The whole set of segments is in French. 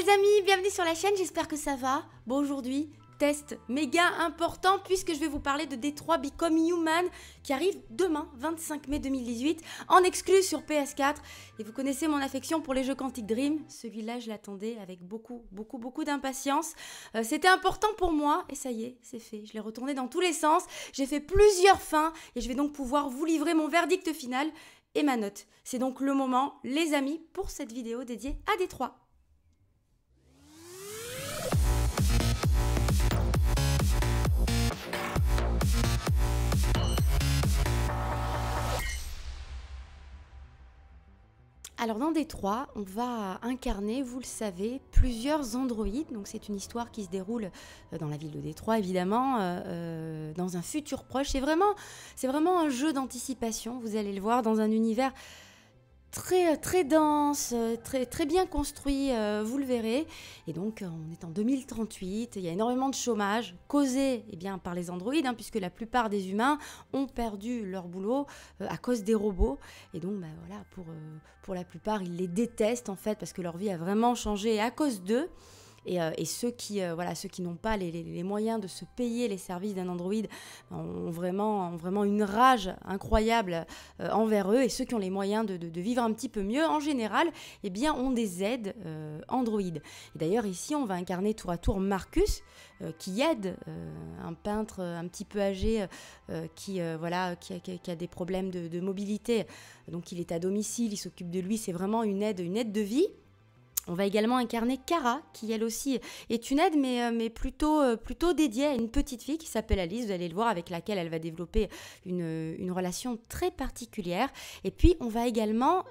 les amis, bienvenue sur la chaîne, j'espère que ça va. Bon aujourd'hui, test méga important puisque je vais vous parler de Detroit Become Human qui arrive demain 25 mai 2018 en exclu sur PS4 et vous connaissez mon affection pour les jeux Quantic Dream, celui-là je l'attendais avec beaucoup beaucoup beaucoup d'impatience. Euh, c'était important pour moi et ça y est, c'est fait. Je l'ai retourné dans tous les sens, j'ai fait plusieurs fins et je vais donc pouvoir vous livrer mon verdict final et ma note. C'est donc le moment les amis pour cette vidéo dédiée à Détroit. Alors dans Détroit, on va incarner, vous le savez, plusieurs androïdes. Donc c'est une histoire qui se déroule euh, dans la ville de Détroit, évidemment, euh, euh, dans un futur proche. C'est vraiment, c'est vraiment un jeu d'anticipation. Vous allez le voir dans un univers très, très dense, euh, très, très bien construit, euh, vous le verrez. Et donc, euh, on est en 2038, il y a énormément de chômage causé eh bien, par les androïdes, hein, puisque la plupart des humains ont perdu leur boulot à cause des robots. Et donc, ben voilà, pour la plupart, ils les détestent en fait, parce que leur vie a vraiment changé à cause d'eux. Euh, et, ceux qui, euh, voilà, ceux qui n'ont pas les, moyens de se payer les services d'un Android ont vraiment, vraiment une rage incroyable euh, envers eux. Et ceux qui ont les moyens de, vivre un petit peu mieux, en général, eh bien, ont des aides Android. Et d'ailleurs, ici, on va incarner tour à tour Marcus, qui aide un peintre un petit peu âgé qui, voilà, qui, a, des problèmes de, de, mobilité. Donc, il est à domicile, il s'occupe de lui. C'est vraiment une aide, une aide de vie. On va également incarner Kara qui elle aussi est une aide, mais, euh, plutôt, euh, plutôt dédiée à une petite fille qui s'appelle Alice, vous allez le voir, avec laquelle elle va développer une, euh, relation très particulière. Et puis, on va également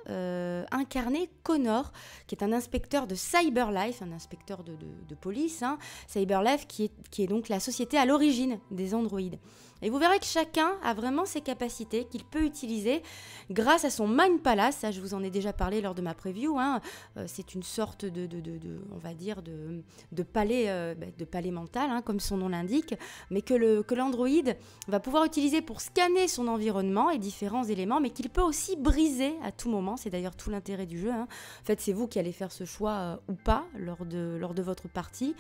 incarner Connor, qui est un inspecteur de Cyberlife, un inspecteur de, police, hein. Cyberlife, qui est, qui est donc la société à l'origine des androïdes. Et vous verrez que chacun a vraiment ses capacités qu'il peut utiliser grâce à son Mind Palace. Ça, je vous en ai déjà parlé lors de ma preview. Hein. Euh, c'est une sorte de, on va dire, de, palais, euh, bah, de palais mental, hein, comme son nom l'indique, mais que, l'Android va pouvoir utiliser pour scanner son environnement et différents éléments, mais qu'il peut aussi briser à tout moment. C'est d'ailleurs tout l'intérêt du jeu. En hein. fait, c'est vous qui allez faire ce choix euh, ou pas lors de votre partie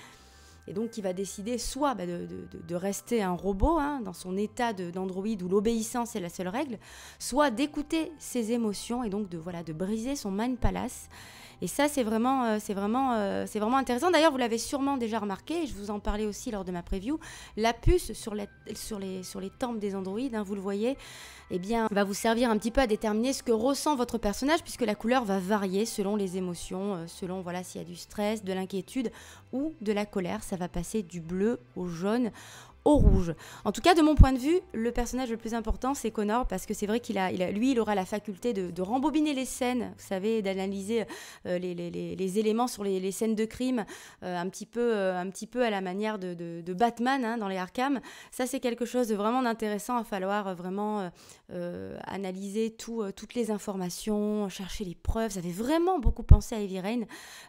et donc qui va décider soit bah, de, rester un robot hein, dans son état d'android où l'obéissance est la seule règle, soit d'écouter ses émotions et donc de, voilà, de briser son mind palace. Et ça, c'est vraiment, euh, c'est vraiment, euh, vraiment intéressant. D'ailleurs, vous l'avez sûrement déjà remarqué, et je vous en parlais aussi lors de ma preview, la puce sur les, sur les, sur les tempes des androïdes, hein, vous le voyez, eh bien, va vous servir un petit peu à déterminer ce que ressent votre personnage, puisque la couleur va varier selon les émotions, euh, selon voilà s'il y a du stress, de l'inquiétude ou de la colère. Ça va passer du bleu au jaune rouge. En tout cas, de mon point de vue, le personnage le plus important, c'est Connor, parce que c'est vrai qu'il a, il lui, il aura la faculté de, rembobiner les scènes, vous savez, d'analyser euh, les, éléments sur les, scènes de crime, euh, un, petit peu, euh, un petit peu à la manière de, Batman hein, dans les Arkham. Ça, c'est quelque chose de vraiment intéressant à falloir vraiment analyser tout, toutes les informations, chercher les preuves. Ça fait vraiment beaucoup penser à Heavy Rain.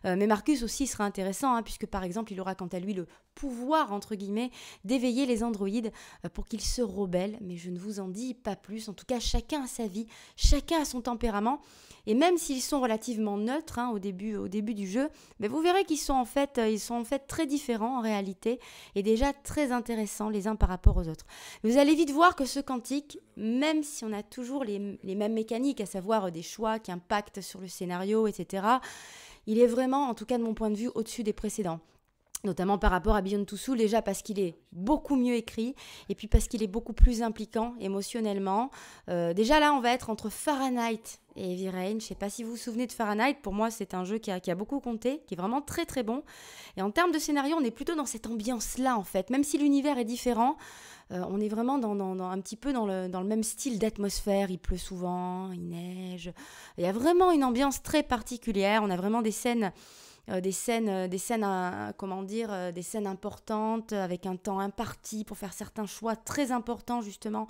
mais Marcus aussi sera intéressant, hein, puisque par exemple, il aura quant à lui le pouvoir, entre guillemets, d'éveiller les androïdes euh, pour qu'ils se rebellent, mais je ne vous en dis pas plus. En tout cas, chacun a sa vie, chacun a son tempérament, et même s'ils sont relativement neutres hein, au, début, au début du jeu, mais vous verrez qu'ils sont, en fait, euh, ils sont en fait très différents en réalité, et déjà très intéressants les uns par rapport aux autres. Vous allez vite voir que ce cantique, même si on a toujours les, les mêmes mécaniques, à savoir euh, des choix qui impactent sur le scénario, etc., il est vraiment, en tout cas de mon point de vue, au-dessus des précédents notamment par rapport à Beyond Toussou, déjà parce qu'il est beaucoup mieux écrit et puis parce qu'il est beaucoup plus impliquant émotionnellement. Euh, déjà là, on va être entre Fahrenheit et Heavy Je ne sais pas si vous vous souvenez de Fahrenheit, pour moi c'est un jeu qui a, qui beaucoup compté, qui est vraiment très très bon. Et en termes de scénario, on est plutôt dans cette ambiance-là en fait, même si l'univers est différent. Euh, on est vraiment un petit peu dans le, dans le même style d'atmosphère. Il pleut souvent, il neige. Il y a vraiment une ambiance très particulière. On a vraiment des scènes euh, des scènes, euh, des scènes, euh, comment dire, des scènes importantes avec un temps imparti pour faire certains choix très importants justement.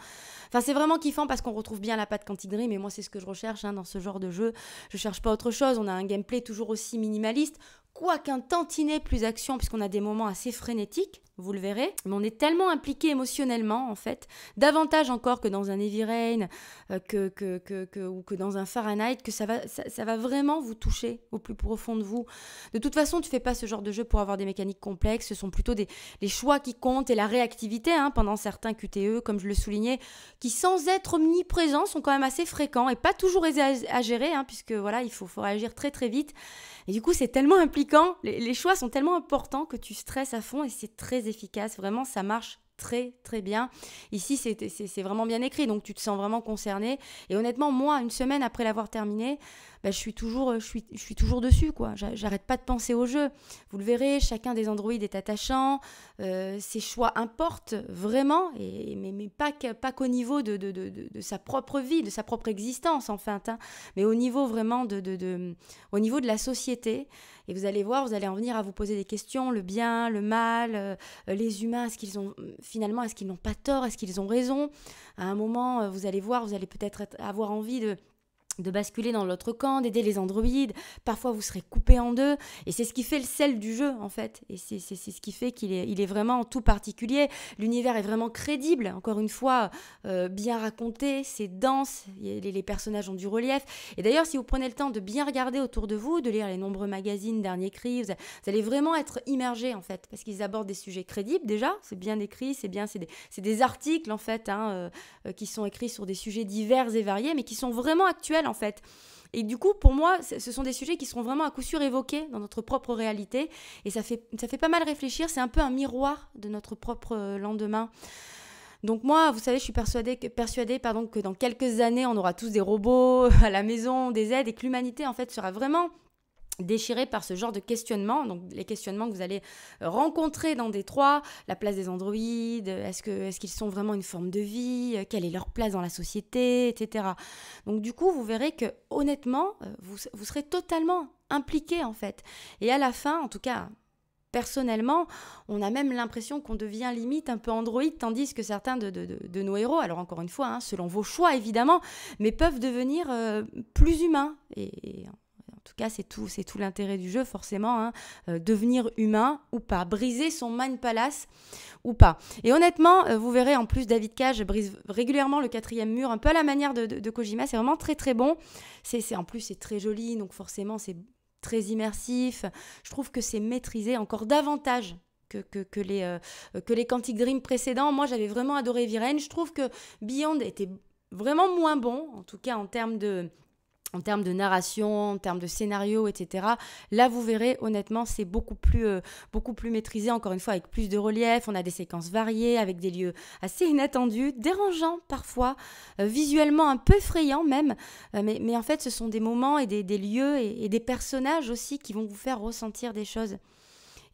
Enfin, c'est vraiment kiffant parce qu'on retrouve bien la patte cantigerie, mais moi c'est ce que je recherche hein, dans ce genre de jeu. Je cherche pas autre chose. On a un gameplay toujours aussi minimaliste quoi qu'un tantinet plus action, puisqu'on a des moments assez frénétiques, vous le verrez. Mais on est tellement impliqué émotionnellement, en fait, davantage encore que dans un Heavy Rain euh, que, que, que, ou que dans un Fahrenheit, que ça va, ça, va vraiment vous toucher au plus profond de vous. De toute façon, tu fais pas ce genre de jeu pour avoir des mécaniques complexes, ce sont plutôt des, les choix qui comptent et la réactivité hein, pendant certains QTE, comme je le soulignais, qui sans être omniprésents sont quand même assez fréquents et pas toujours aisés à, gérer, hein, puisque voilà, il faut, faut réagir très très vite. Et du coup, c'est tellement impliqué les, les choix sont tellement importants que tu stresses à fond et c'est très efficace. Vraiment, ça marche très très bien. Ici, c'est vraiment bien écrit, donc tu te sens vraiment concerné. Et honnêtement, moi, une semaine après l'avoir terminé, bah, je, suis toujours, euh, je, suis, je suis toujours dessus, quoi. J'arrête pas de penser au jeu. Vous le verrez, chacun des androïdes est attachant. Euh, ses choix importent vraiment, mais, mais pas qu'au niveau de, sa propre vie, de sa propre existence, enfin. Hein, mais au niveau vraiment de, de, au niveau de la société. Et vous allez voir, vous allez en venir à vous poser des questions, le bien, le mal, euh, les humains, ce qu'ils ont finalement, est-ce qu'ils n'ont pas tort, est-ce qu'ils ont raison À un moment, vous allez voir, vous allez peut-être avoir envie de de basculer dans l'autre camp, d'aider les androïdes. Parfois, vous serez coupé en deux. Et c'est ce qui fait le sel du jeu, en fait. Et c'est ce qui fait qu'il est, il est vraiment tout particulier. L'univers est vraiment crédible, encore une fois, euh, bien raconté, c'est dense, les, personnages ont du relief. Et d'ailleurs, si vous prenez le temps de bien regarder autour de vous, de lire les nombreux magazines, dernier cris, vous, allez vraiment être immergé, en fait, parce qu'ils abordent des sujets crédibles, déjà. C'est bien écrit, c'est bien, c'est des, des, articles, en fait, hein, euh, euh, qui sont écrits sur des sujets divers et variés, mais qui sont vraiment actuels, en fait. Et du coup, pour moi, ce sont des sujets qui seront vraiment à coup sûr évoqués dans notre propre réalité. Et ça fait, ça fait pas mal réfléchir. C'est un peu un miroir de notre propre euh, lendemain. Donc moi, vous savez, je suis persuadée, que, persuadée pardon, que dans quelques années, on aura tous des robots à la maison, des aides, et que l'humanité, en fait, sera vraiment déchiré par ce genre de questionnement, donc les questionnements que vous allez euh, rencontrer dans des trois, la place des androïdes, est-ce que est-ce qu'ils sont vraiment une forme de vie, euh, quelle est leur place dans la société, etc. Donc du coup, vous verrez que honnêtement, euh, vous, vous serez totalement impliqué en fait. Et à la fin, en tout cas, personnellement, on a même l'impression qu'on devient limite un peu androïde, tandis que certains de, de, nos héros, alors encore une fois, hein, selon vos choix évidemment, mais peuvent devenir plus humains. et en tout cas, c'est tout, c'est tout l'intérêt du jeu, forcément. Hein, euh, devenir humain ou pas, briser son mind palace ou pas. Et honnêtement, euh, vous verrez, en plus, David Cage brise régulièrement le quatrième mur, un peu à la manière de, Kojima. C'est vraiment très très bon. C'est, en plus, c'est très joli, donc forcément, c'est très immersif. Je trouve que c'est maîtrisé encore davantage que, que, les, que les euh, Dream précédents. Moi, j'avais vraiment adoré Viren. Je trouve que Beyond était vraiment moins bon, en tout cas en termes de, en termes de narration, en termes de scénario, etc. Là, vous verrez, honnêtement, c'est beaucoup plus, euh, beaucoup plus maîtrisé, encore une fois, avec plus de relief. On a des séquences variées, avec des lieux assez inattendus, dérangeants parfois, euh, visuellement un peu effrayants même. Euh, mais, en fait, ce sont des moments et des, lieux et, des personnages aussi qui vont vous faire ressentir des choses.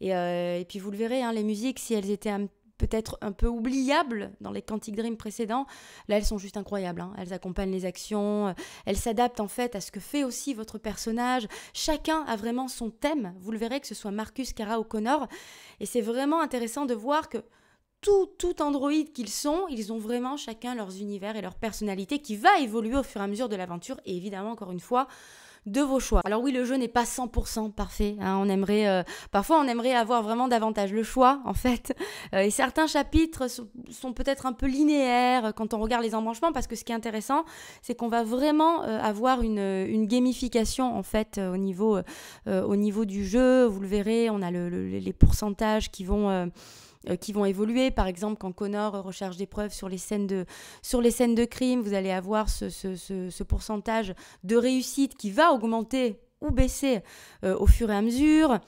Et, puis, vous le verrez, hein, les musiques, si elles étaient un peut-être un peu oubliables dans les Quantic Dream précédents, là elles sont juste incroyables. Hein. Elles accompagnent les actions, euh, elles s'adaptent en fait à ce que fait aussi votre personnage. Chacun a vraiment son thème. Vous le verrez que ce soit Marcus, Cara ou Connor. Et c'est vraiment intéressant de voir que tout, tout androïde qu'ils sont, ils ont vraiment chacun leurs univers et leur personnalité qui va évoluer au fur et à mesure de l'aventure. Et évidemment, encore une fois, de vos choix. Alors oui, le jeu n'est pas 100% parfait. Hein. on aimerait, euh, parfois, on aimerait avoir vraiment davantage le choix, en fait. Euh, et certains chapitres sont, peut-être un peu linéaires euh, quand on regarde les embranchements, parce que ce qui est intéressant, c'est qu'on va vraiment avoir une, gamification, en fait, au niveau, du jeu. Vous le verrez, on a les pourcentages qui vont euh, qui vont évoluer. Par exemple, quand Connor recherche des preuves sur les scènes de, sur les scènes de crime, vous allez avoir ce, ce pourcentage de réussite qui va augmenter ou baisser euh, au fur et à mesure.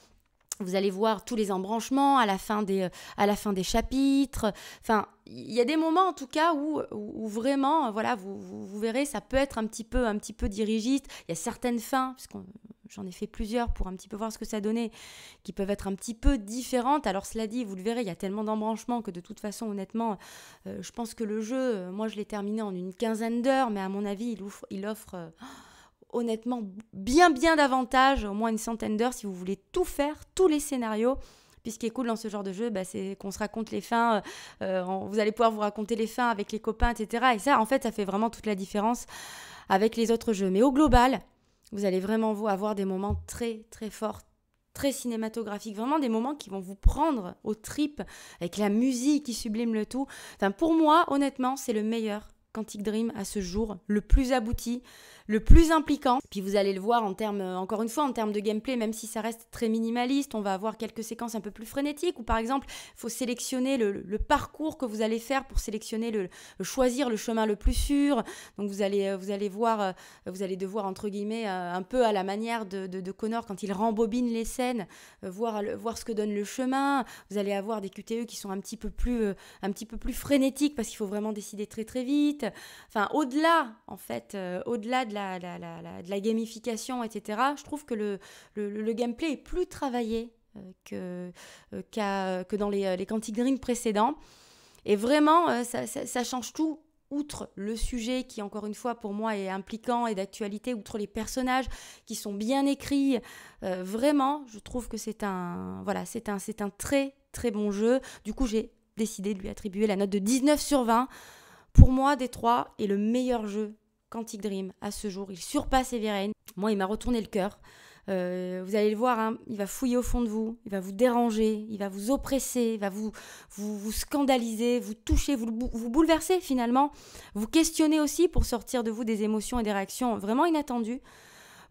Vous allez voir tous les embranchements à la fin des, euh, à la fin des chapitres. Enfin, il y a des moments en tout cas où, où, vraiment, euh, voilà, vous, vous, verrez, ça peut être un petit peu, un petit peu dirigiste. Il y a certaines fins, puisqu'on j'en ai fait plusieurs pour un petit peu voir ce que ça donnait, qui peuvent être un petit peu différentes. Alors cela dit, vous le verrez, il y a tellement d'embranchements que de toute façon, honnêtement, euh, je pense que le jeu, moi je l'ai terminé en une quinzaine d'heures, mais à mon avis, il offre, il offre honnêtement bien bien davantage, au moins une centaine d'heures si vous voulez tout faire, tous les scénarios. Puis ce cool dans ce genre de jeu, bah, c'est qu'on se raconte les fins, euh, euh, vous allez pouvoir vous raconter les fins avec les copains, etc. Et ça, en fait, ça fait vraiment toute la différence avec les autres jeux. Mais au global, vous allez vraiment vous avoir des moments très très forts, très cinématographiques, vraiment des moments qui vont vous prendre aux tripes, avec la musique qui sublime le tout. Enfin, pour moi, honnêtement, c'est le meilleur Dream à ce jour, le plus abouti, le plus impliquant. Puis vous allez le voir en termes, euh, encore une fois, en termes de gameplay, même si ça reste très minimaliste, on va avoir quelques séquences un peu plus frénétiques, où par exemple, il faut sélectionner le, parcours que vous allez faire pour sélectionner le, choisir le chemin le plus sûr. Donc vous allez, euh, vous allez voir, euh, vous allez devoir entre guillemets un peu à la manière de, de Connor quand il rembobine les scènes, voir, voir ce que donne le chemin. Vous allez avoir des QTE qui sont un petit peu plus, un petit peu plus frénétiques parce qu'il faut vraiment décider très très vite. Enfin, au-delà, en fait, euh, au-delà de la, gamification, etc., je trouve que le, gameplay est plus travaillé euh, euh, que, dans les, les Green précédents. Et vraiment, ça, change tout outre le sujet qui, encore une fois, pour moi est impliquant et d'actualité, outre les personnages qui sont bien écrits, vraiment, je trouve que c'est un, voilà, c'est un, c'est un très très bon jeu. Du coup, j'ai décidé de lui attribuer la note de 19 sur 20. Pour moi, Détroit est le meilleur jeu Quantic Dream à ce jour. Il surpasse Everine. Moi, il m'a retourné le cœur. Euh, vous allez le voir, hein, il va fouiller au fond de vous, il va vous déranger, il va vous oppresser, il va vous, vous, vous scandaliser, vous toucher, vous, vous bouleverser finalement, vous questionner aussi pour sortir de vous des émotions et des réactions vraiment inattendues.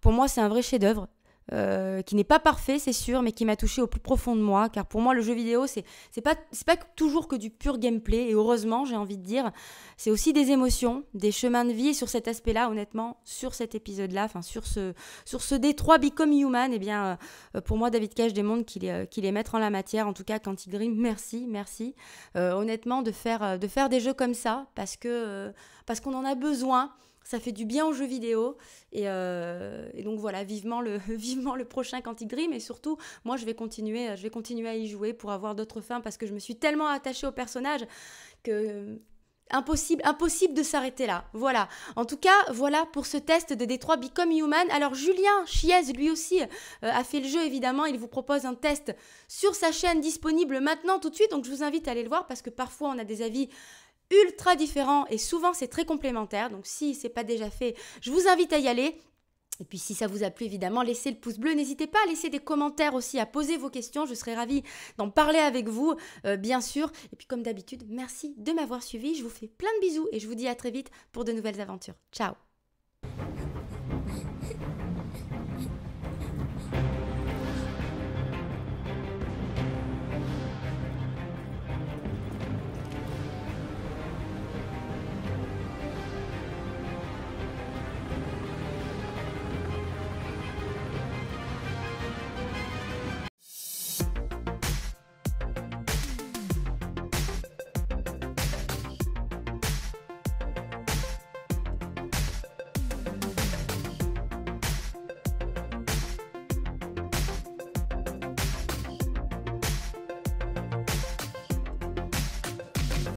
Pour moi, c'est un vrai chef-d'œuvre. Euh, qui n'est pas parfait, c'est sûr, mais qui m'a touché au plus profond de moi, car pour moi, le jeu vidéo, c'est pas, pas toujours que du pur gameplay, et heureusement, j'ai envie de dire, c'est aussi des émotions, des chemins de vie, et sur cet aspect-là, honnêtement, sur cet épisode-là, enfin, sur ce, sur ce d Become Human, et eh bien, euh, pour moi, David Cage démontre qu'il est, euh, qu'il est maître en la matière, en tout cas, quand il grime, merci, merci, honnêtement, de faire, de faire des jeux comme ça, parce que parce qu'on en a besoin, ça fait du bien aux jeux vidéo. Et, euh, donc voilà, vivement le, prochain Quantic Dream. Et surtout, moi, je vais continuer, je vais continuer à y jouer pour avoir d'autres fins parce que je me suis tellement attachée au personnage que euh, impossible, impossible de s'arrêter là. Voilà. En tout cas, voilà pour ce test de Détroit Become Human. Alors Julien Chiez, lui aussi, euh, a fait le jeu évidemment. Il vous propose un test sur sa chaîne disponible maintenant tout de suite. Donc je vous invite à aller le voir parce que parfois on a des avis ultra différents et souvent c'est très complémentaire. Donc si c'est pas déjà fait, je vous invite à y aller. Et puis si ça vous a plu, évidemment, laissez le pouce bleu. N'hésitez pas à laisser des commentaires aussi, à poser vos questions. Je serai ravie d'en parler avec vous, euh, bien sûr. Et puis comme d'habitude, merci de m'avoir suivi. Je vous fais plein de bisous et je vous dis à très vite pour de nouvelles aventures. Ciao